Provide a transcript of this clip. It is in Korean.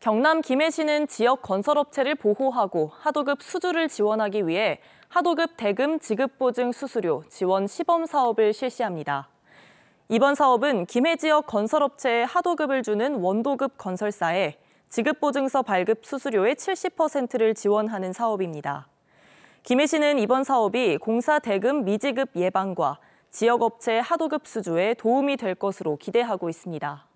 경남 김해시는 지역 건설업체를 보호하고 하도급 수주를 지원하기 위해 하도급 대금 지급보증 수수료 지원 시범 사업을 실시합니다. 이번 사업은 김해 지역 건설업체에 하도급을 주는 원도급 건설사에 지급보증서 발급 수수료의 70%를 지원하는 사업입니다. 김해시는 이번 사업이 공사 대금 미지급 예방과 지역업체 하도급 수주에 도움이 될 것으로 기대하고 있습니다.